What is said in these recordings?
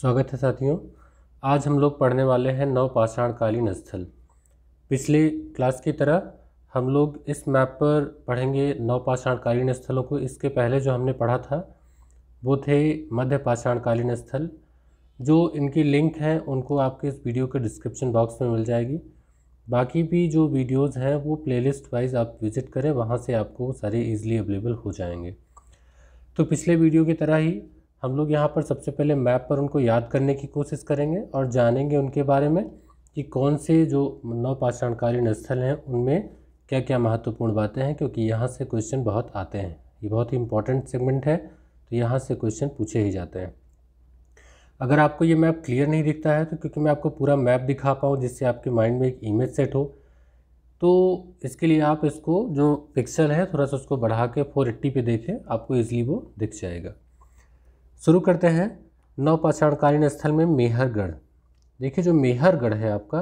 स्वागत है साथियों आज हम लोग पढ़ने वाले हैं नव स्थल पिछले क्लास की तरह हम लोग इस मैप पर पढ़ेंगे नव स्थलों को इसके पहले जो हमने पढ़ा था वो थे मध्य पाषाणकालीन स्थल जो इनकी लिंक हैं उनको आपके इस वीडियो के डिस्क्रिप्शन बॉक्स में मिल जाएगी बाकी भी जो वीडियोस हैं वो प्लेलिस्ट वाइज आप विज़िट करें वहाँ से आपको सारे इजीली अवेलेबल हो जाएंगे तो पिछले वीडियो की तरह ही हम लोग यहाँ पर सबसे पहले मैप पर उनको याद करने की कोशिश करेंगे और जानेंगे उनके बारे में कि कौन से जो नवपाषाणकालीन स्थल हैं उनमें क्या क्या महत्वपूर्ण बातें हैं क्योंकि यहाँ से क्वेश्चन बहुत आते हैं ये बहुत ही इंपॉर्टेंट सेगमेंट है तो यहाँ से क्वेश्चन पूछे ही जाते हैं अगर आपको ये मैप क्लियर नहीं दिखता है तो क्योंकि मैं आपको पूरा मैप दिखा पाऊँ जिससे आपके माइंड में एक इमेज सेट हो तो इसके लिए आप इसको जो पिक्सल है थोड़ा सा उसको बढ़ा के फोर एट्टी पे देखें आपको ईजिली वो दिख जाएगा शुरू करते हैं नवपाषाणकालीन पाषाणकालीन स्थल में मेहरगढ़ देखिए जो मेहरगढ़ है आपका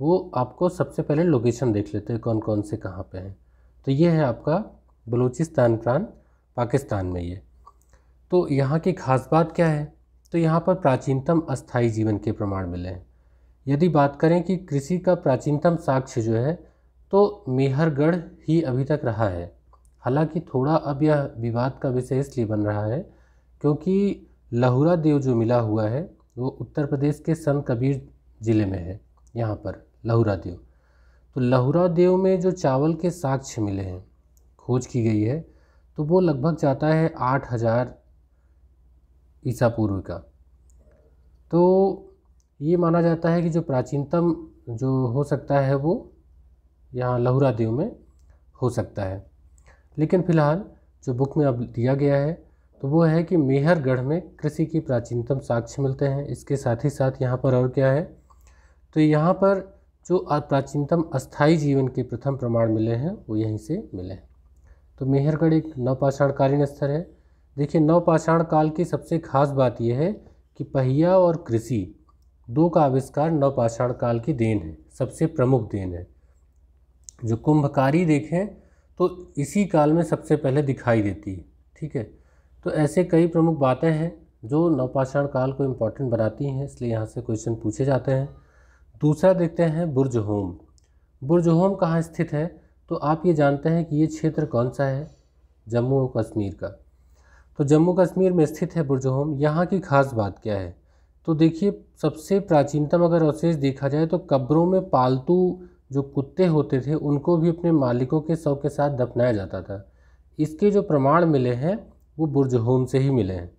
वो आपको सबसे पहले लोकेशन देख लेते हैं कौन कौन से कहाँ पे हैं तो ये है आपका बलूचिस्तान प्रांत पाकिस्तान में ये तो यहाँ की खास बात क्या है तो यहाँ पर प्राचीनतम अस्थाई जीवन के प्रमाण मिले हैं यदि बात करें कि कृषि का प्राचीनतम साक्ष्य जो है तो मेहरगढ़ ही अभी तक रहा है हालांकि थोड़ा अब यह विवाद का विषय इसलिए बन रहा है क्योंकि लहूरा देव जो मिला हुआ है वो उत्तर प्रदेश के संत कबीर ज़िले में है यहाँ पर लहुरा देव तो लहुरा देव में जो चावल के साक्ष्य मिले हैं खोज की गई है तो वो लगभग जाता है आठ हज़ार ईसा पूर्व का तो ये माना जाता है कि जो प्राचीनतम जो हो सकता है वो यहाँ लहुरा देव में हो सकता है लेकिन फ़िलहाल जो बुक में अब दिया गया है तो वो है कि मेहरगढ़ में कृषि की प्राचीनतम साक्ष्य मिलते हैं इसके साथ ही साथ यहाँ पर और क्या है तो यहाँ पर जो प्राचीनतम अस्थाई जीवन के प्रथम प्रमाण मिले हैं वो यहीं से मिले हैं तो मेहरगढ़ एक नवपाषाणकालीन स्थल है देखिए नवपाषाण काल की सबसे खास बात यह है कि पहिया और कृषि दो का आविष्कार नवपाषाण काल की देन है सबसे प्रमुख देन है जो कुंभकारी देखें तो इसी काल में सबसे पहले दिखाई देती है ठीक है तो ऐसे कई प्रमुख बातें हैं जो नवपाषाण काल को इम्पोर्टेंट बनाती हैं इसलिए यहाँ से क्वेश्चन पूछे जाते हैं दूसरा देखते हैं बुर्ज होम बुर्ज होम कहाँ स्थित है तो आप ये जानते हैं कि ये क्षेत्र कौन सा है जम्मू और कश्मीर का तो जम्मू कश्मीर में स्थित है बुर्ज होम यहाँ की खास बात क्या है तो देखिए सबसे प्राचीनतम अगर अवशेष देखा जाए तो कब्रों में पालतू जो कुत्ते होते थे उनको भी अपने मालिकों के शव के साथ दफनाया जाता था इसके जो प्रमाण मिले हैं वो बुर्ज होम से ही मिले हैं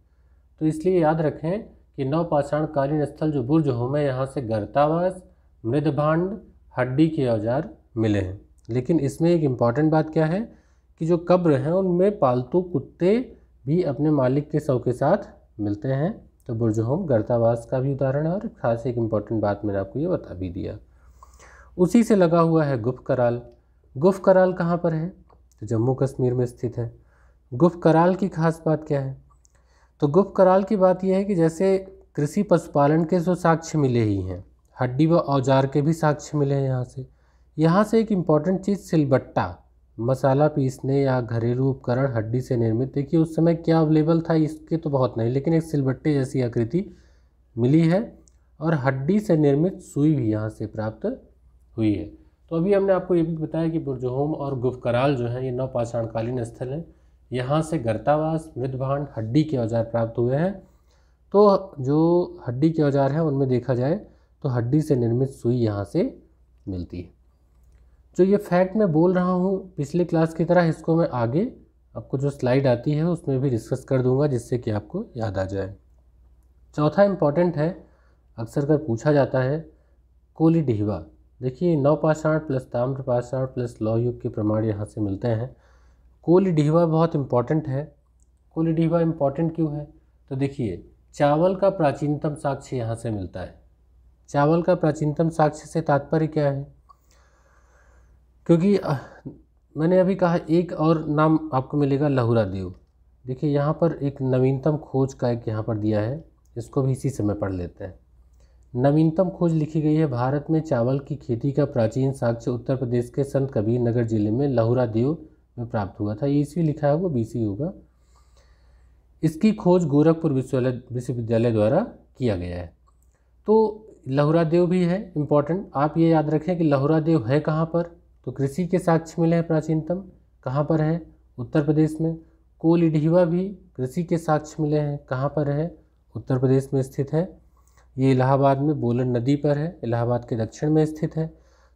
तो इसलिए याद रखें कि नवपाषाणकालीन स्थल जो बुर्ज होम है यहाँ से गर्तावास मृदभांड हड्डी के औजार मिले हैं लेकिन इसमें एक इम्पॉर्टेंट बात क्या है कि जो कब्र हैं उनमें पालतू कुत्ते भी अपने मालिक के सौ के साथ मिलते हैं तो होम गर्तावास का भी उदाहरण है और खास एक इम्पॉर्टेंट बात मैंने आपको ये बता भी दिया उसी से लगा हुआ है गुफ कराल गुफ कराल कहाँ पर है तो जम्मू कश्मीर में स्थित है गुप्त कराल की खास बात क्या है तो गुप्त कराल की बात यह है कि जैसे कृषि पशुपालन के जो साक्ष्य मिले ही हैं हड्डी व औजार के भी साक्ष्य मिले हैं यहाँ से यहाँ से एक इम्पॉर्टेंट चीज़ सिलबट्टा मसाला पीसने या घरेलू उपकरण हड्डी से निर्मित देखिए उस समय क्या अवेलेबल था इसके तो बहुत नहीं लेकिन एक सिलबट्टे जैसी आकृति मिली है और हड्डी से निर्मित सुई भी यहाँ से प्राप्त हुई है तो अभी हमने आपको ये भी बताया कि बुरजहोम और गुफकराल जो है ये नौपाषाणकालीन स्थल हैं यहाँ से गर्तावास मृदभांड हड्डी के औजार प्राप्त हुए हैं तो जो हड्डी के औजार हैं उनमें देखा जाए तो हड्डी से निर्मित सुई यहाँ से मिलती है जो ये फैक्ट मैं बोल रहा हूँ पिछले क्लास की तरह इसको मैं आगे आपको जो स्लाइड आती है उसमें भी डिस्कस कर दूंगा जिससे कि आपको याद आ जाए चौथा इम्पॉर्टेंट है अक्सर कर पूछा जाता है कोली डिहवा देखिए नौपाषाण प्लस ताम्र पाषाण प्लस लौह युग के प्रमाण यहाँ से मिलते हैं कोल डिहवा बहुत इम्पॉर्टेंट है कोल डिहवा इम्पॉर्टेंट क्यों है तो देखिए चावल का प्राचीनतम साक्ष्य यहाँ से मिलता है चावल का प्राचीनतम साक्ष्य से तात्पर्य क्या है क्योंकि मैंने अभी कहा एक और नाम आपको मिलेगा लहुरा देव देखिए यहाँ पर एक नवीनतम खोज का एक यहाँ पर दिया है इसको भी इसी समय पढ़ लेते हैं नवीनतम खोज लिखी गई है भारत में चावल की खेती का प्राचीन साक्ष्य उत्तर प्रदेश के संत कबीर नगर जिले में लहुरा देव में प्राप्त हुआ था ईसवी लिखा है वो बीसी होगा इसकी खोज गोरखपुर विश्वविद्यालय विश्वविद्यालय द्वारा किया गया है तो लहुरादेव भी है इम्पॉर्टेंट आप ये याद रखें कि देव है कहाँ पर तो कृषि के साक्ष्य मिले हैं प्राचीनतम कहाँ पर है उत्तर प्रदेश में कोलिडीवा भी कृषि के साक्ष्य मिले हैं कहाँ पर है उत्तर प्रदेश में स्थित है ये इलाहाबाद में बोलन नदी पर है इलाहाबाद के दक्षिण में स्थित है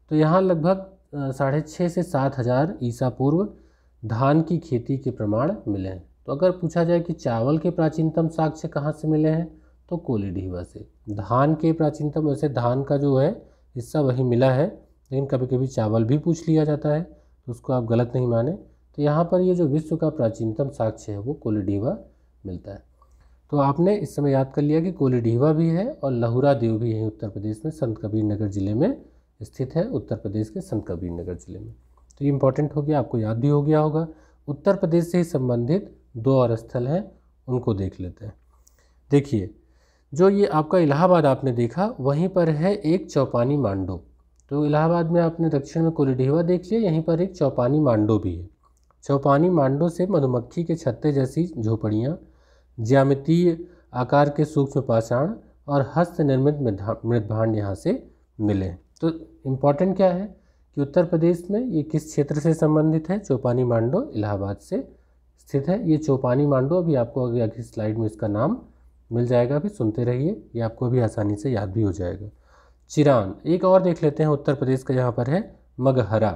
तो यहाँ लगभग साढ़े छः से सात हज़ार ईसा पूर्व धान की खेती के प्रमाण मिले हैं तो अगर पूछा जाए कि चावल के प्राचीनतम साक्ष्य कहाँ से मिले हैं तो कोलिडीवा से धान के प्राचीनतम वैसे धान का जो है हिस्सा वही मिला है लेकिन कभी कभी चावल भी पूछ लिया जाता है तो उसको आप गलत नहीं माने तो यहाँ पर ये जो विश्व का प्राचीनतम साक्ष्य है वो कोलिडीवा मिलता है तो आपने इस समय याद कर लिया कि कोलिडीवा भी है और लहूरा देव भी है उत्तर प्रदेश में संत कबीर नगर जिले में स्थित है उत्तर प्रदेश के संत कबीर नगर जिले में तो ये इंपॉर्टेंट हो गया आपको याद भी हो गया होगा उत्तर प्रदेश से ही संबंधित दो और स्थल हैं उनको देख लेते हैं देखिए जो ये आपका इलाहाबाद आपने देखा वहीं पर है एक चौपानी मांडो तो इलाहाबाद में आपने दक्षिण में कोलिडीवा देख लिया यहीं पर एक चौपानी मांडो भी है चौपानी मांडो से मधुमक्खी के छत्ते जैसी झोपड़ियाँ ज्यामितीय आकार के सूक्ष्म पाषाण और हस्त निर्मित मृदभांड यहाँ से मिले तो इम्पॉर्टेंट क्या है कि उत्तर प्रदेश में ये किस क्षेत्र से संबंधित है चौपानी मांडो इलाहाबाद से स्थित है ये चौपानी मांडो अभी आपको आगे आगे स्लाइड में इसका नाम मिल जाएगा अभी सुनते रहिए ये आपको भी आसानी से याद भी हो जाएगा चिरान एक और देख लेते हैं उत्तर प्रदेश का यहाँ पर है मगहरा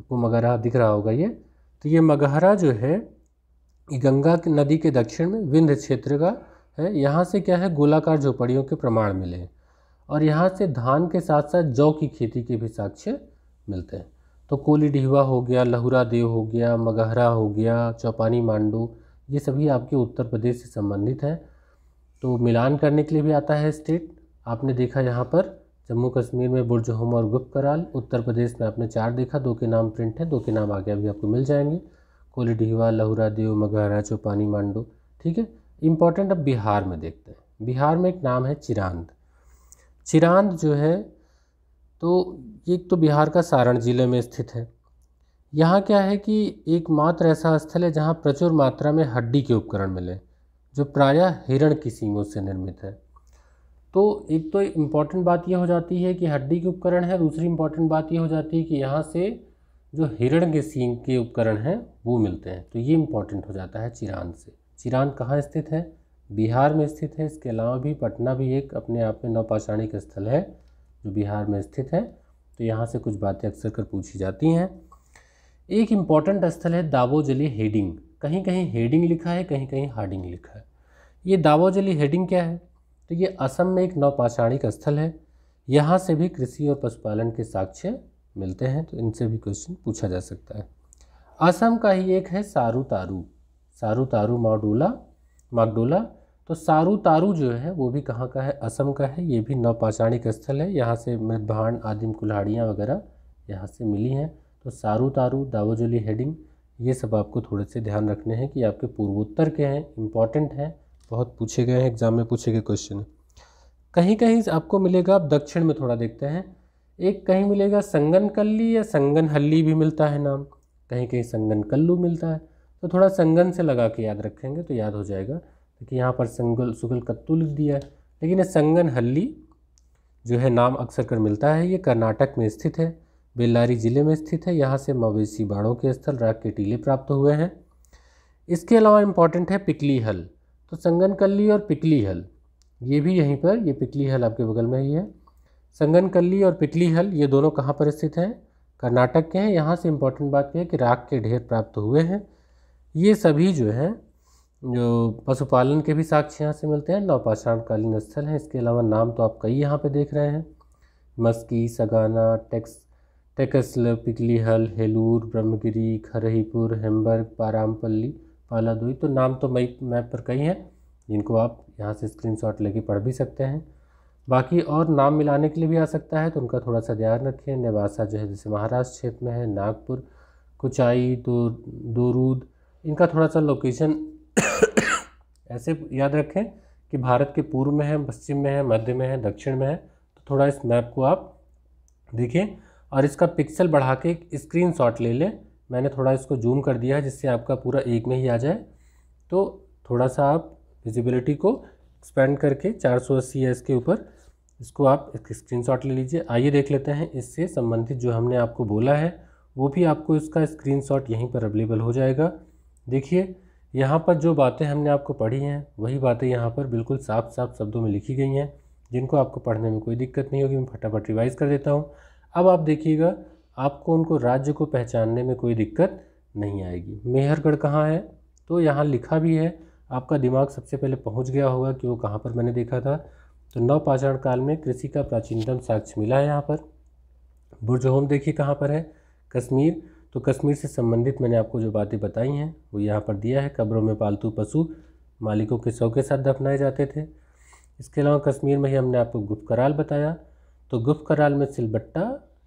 आपको मगहरा दिख रहा होगा ये तो ये मगहरा जो है ये गंगा नदी के दक्षिण में विंध्य क्षेत्र का है यहाँ से क्या है गोलाकार झोपड़ियों के प्रमाण मिले और यहाँ से धान के साथ साथ जौ की खेती के भी साक्ष्य मिलते हैं तो कोली डिहवा हो गया लहुरा देव हो गया मगहरा हो गया चौपानी मांडू ये सभी आपके उत्तर प्रदेश से संबंधित हैं तो मिलान करने के लिए भी आता है स्टेट आपने देखा यहाँ पर जम्मू कश्मीर में बुरजहोम और गुप्त कराल उत्तर प्रदेश में आपने चार देखा दो के नाम प्रिंट हैं दो के नाम आगे अभी आपको मिल जाएंगे कोली डिहवा लहुरा देव मगहरा चौपानी मांडू ठीक है इम्पॉर्टेंट अब बिहार में देखते हैं बिहार में एक नाम है चिरांद चिरांद जो है तो एक तो बिहार का सारण ज़िले में स्थित है यहाँ क्या है कि एकमात्र ऐसा स्थल है जहाँ प्रचुर मात्रा में हड्डी के उपकरण मिले जो प्रायः हिरण की सींगों से निर्मित है तो एक तो इम्पॉर्टेंट बात यह हो जाती है कि हड्डी के उपकरण है दूसरी इम्पॉर्टेंट बात यह हो जाती है कि यहाँ से जो हिरण के सींग के उपकरण हैं वो मिलते हैं तो ये इम्पॉर्टेंट हो जाता है चिरान से चिरान कहाँ स्थित है बिहार में स्थित है इसके अलावा भी पटना भी एक अपने आप में नौपाषाणिक स्थल है जो बिहार में स्थित है तो यहाँ से कुछ बातें अक्सर कर पूछी जाती हैं एक इम्पॉर्टेंट स्थल है दावोजली हेडिंग कहीं कहीं हेडिंग लिखा है कहीं कहीं हार्डिंग लिखा है ये दावोजली हेडिंग क्या है तो ये असम में एक नवपाषाणिक स्थल है यहाँ से भी कृषि और पशुपालन के साक्ष्य मिलते हैं तो इनसे भी क्वेश्चन पूछा जा सकता है असम का ही एक है सारू तारू सारू तारू माडोला मागडोला तो सारू तारू जो है वो भी कहाँ का है असम का है ये भी नवपाषाणिक स्थल है यहाँ से मृदभाण आदिम कुल्हाड़ियाँ वगैरह यहाँ से मिली हैं तो सारू तारू दावोजली हेडिंग ये सब आपको थोड़े से ध्यान रखने हैं कि आपके पूर्वोत्तर के हैं इम्पॉर्टेंट हैं बहुत पूछे गए हैं एग्ज़ाम में पूछे गए क्वेश्चन कहीं कहीं आपको मिलेगा आप दक्षिण में थोड़ा देखते हैं एक कहीं मिलेगा संगन कल्ली या संगन हल्ली भी मिलता है नाम कहीं कहीं संगन कल्लू मिलता है तो थोड़ा संगन से लगा के याद रखेंगे तो याद हो जाएगा देखिए यहाँ पर संगल सुगल कत्तू लिख दिया है लेकिन ये संगन हल्ली जो है नाम अक्सर कर मिलता है ये कर्नाटक में स्थित है बेल्लारी जिले में स्थित है यहाँ से मवेशी बाड़ों के स्थल राग के टीले प्राप्त हुए हैं इसके अलावा इम्पॉर्टेंट है पिकली हल तो संगन कल्ली और पिकली हल ये भी यहीं पर ये पिकली हल आपके बगल में ही है संगन कल्ली और पिकली हल ये दोनों कहाँ पर स्थित हैं कर्नाटक के हैं यहाँ से इम्पॉर्टेंट बात यह है कि राग के ढेर प्राप्त हुए हैं ये सभी जो हैं जो पशुपालन के भी साक्ष्य यहाँ से मिलते हैं नौपाषाणकालीन स्थल हैं इसके अलावा नाम तो आप कई यहाँ पे देख रहे हैं मस्की सगाना टेक्स टेकस्ल पिकलीहल हेलूर ब्रह्मगिरी खरहीपुर हेम्बर्ग पारामपल्ली पालादोई तो नाम तो मई मैप पर कई हैं जिनको आप यहाँ से शॉट लेके पढ़ भी सकते हैं बाकी और नाम मिलाने के लिए भी आ सकता है तो उनका थोड़ा सा ध्यान रखें नेवासा जो है जैसे महाराष्ट्र क्षेत्र में है नागपुर कुचाई दो दोरूद इनका थोड़ा सा लोकेशन ऐसे याद रखें कि भारत के पूर्व में है पश्चिम में है मध्य में है दक्षिण में है तो थोड़ा इस मैप को आप देखें और इसका पिक्सल बढ़ा के एक स्क्रीन ले लें मैंने थोड़ा इसको जूम कर दिया है जिससे आपका पूरा एक में ही आ जाए तो थोड़ा सा आप विजिबिलिटी को एक्सपेंड करके 480 है इसके ऊपर इसको आप स्क्रीन स्क्रीनशॉट ले लीजिए आइए देख लेते हैं इससे संबंधित जो हमने आपको बोला है वो भी आपको इसका स्क्रीनशॉट यहीं पर अवेलेबल हो जाएगा देखिए यहाँ पर जो बातें हमने आपको पढ़ी हैं वही बातें यहाँ पर बिल्कुल साफ साफ शब्दों में लिखी गई हैं जिनको आपको पढ़ने में कोई दिक्कत नहीं होगी मैं फटाफट रिवाइज़ कर देता हूँ अब आप देखिएगा आपको उनको राज्य को पहचानने में कोई दिक्कत नहीं आएगी मेहरगढ़ कहाँ है तो यहाँ लिखा भी है आपका दिमाग सबसे पहले पहुँच गया होगा कि वो कहाँ पर मैंने देखा था तो नव पाषाण काल में कृषि का प्राचीनतम साक्ष्य मिला है यहाँ पर बुरजहोम देखिए कहाँ पर है कश्मीर तो कश्मीर से संबंधित मैंने आपको जो बातें बताई हैं वो यहाँ पर दिया है कब्रों में पालतू पशु मालिकों के शव के साथ दफनाए जाते थे इसके अलावा कश्मीर में ही हमने आपको गुप्त कराल बताया तो गुप्त कराल में सिलबट्टा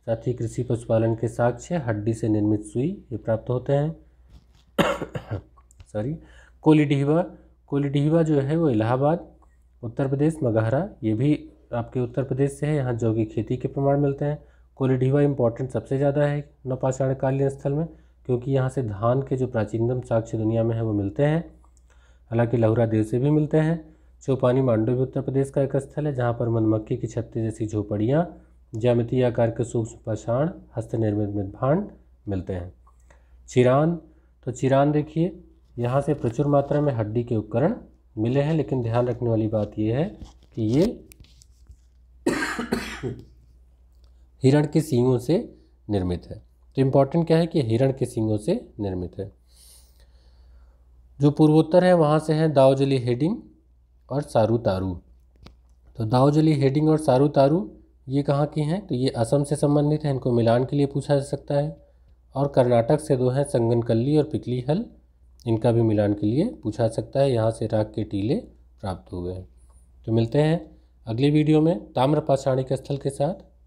साथ ही कृषि पशुपालन के साक्ष्य हड्डी से निर्मित सुई ये प्राप्त होते हैं सॉरी कोलीडीहवा कोलीडीहवा जो है वो इलाहाबाद उत्तर प्रदेश मगहरा ये भी आपके उत्तर प्रदेश से है यहाँ जौ की खेती के प्रमाण मिलते हैं कोलिडीवा इम्पॉर्टेंट सबसे ज़्यादा है नौपाषाणकालीन स्थल में क्योंकि यहाँ से धान के जो प्राचीनतम साक्ष्य दुनिया में है वो मिलते हैं हालांकि लहुरा देव से भी मिलते हैं चौपानी मांडो भी उत्तर प्रदेश का एक स्थल है जहाँ पर मधुमक्खी की छत्ती जैसी झोपड़ियाँ ज्यामिति आकार के सूक्ष्म पाषाण हस्तनिर्मित भांड मिलते हैं चिरान तो चिरान देखिए यहाँ से प्रचुर मात्रा में हड्डी के उपकरण मिले हैं लेकिन ध्यान रखने वाली बात यह है कि ये हिरण के सींगों से निर्मित है तो इम्पॉर्टेंट क्या है कि हिरण के सींगों से निर्मित है जो पूर्वोत्तर है वहाँ से है दाओजली हेडिंग और सारू तारू तो दाओजली हेडिंग और सारू तारू ये कहाँ की हैं तो ये असम से संबंधित है इनको मिलान के लिए पूछा जा सकता है और कर्नाटक से दो हैं संगनकल्ली और पिकली हल इनका भी मिलान के लिए पूछा जा सकता है यहाँ से राग के टीले प्राप्त हुए हैं तो मिलते हैं अगले वीडियो में ताम्रपाषाणिक स्थल के साथ